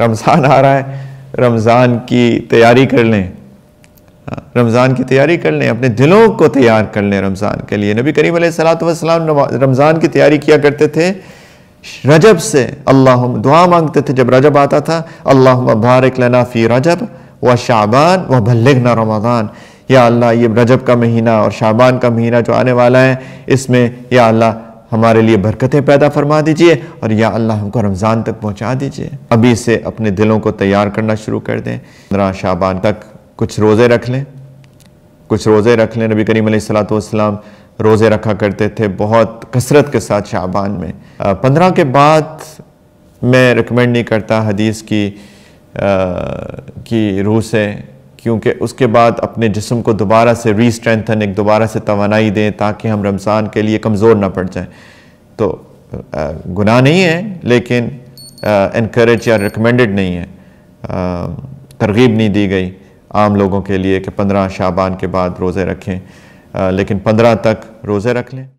रमज़ान आ रहा है रमज़ान की तैयारी कर लें हाँ, रमज़ान की तैयारी कर लें अपने दिलों को तैयार कर लें रमज़ान के लिए नबी करीम सलात वसलाम रमज़ान की तैयारी किया करते थे रजब से अल्लाह दुआ मांगते थे जब रजब आता था अल्लाह बारक लना फ़ी रजब व शाबान व भल्लना रमज़ान या अल्लाह ये रजब का महीना और शाबान का महीना जो आने वाला है इसमें या अल्लाह हमारे लिए बरकतें पैदा फरमा दीजिए और या अल्लाह हमको रमज़ान तक पहुंचा दीजिए अभी से अपने दिलों को तैयार करना शुरू कर दें पंद्रह शाबान तक कुछ रोज़े रख लें कुछ रोज़े रख लें नबी करीम सलातम रोज़े रखा करते थे बहुत कसरत के साथ शाबान में पंद्रह के बाद मैं रिकमेंड नहीं करता हदीस की आ, की रूह से क्योंकि उसके बाद अपने जिसम को दोबारा से री स्ट्रेंथन एक दोबारा से तोानाई दें ताकि हम रमज़ान के लिए कमज़ोर ना पड़ जाएँ तो गुनाह नहीं है लेकिन इनक्रेज या रिकमेंडेड नहीं है तरगीब नहीं दी गई आम लोगों के लिए कि पंद्रह शाबान के बाद रोज़े रखें आ, लेकिन पंद्रह तक रोज़े रख लें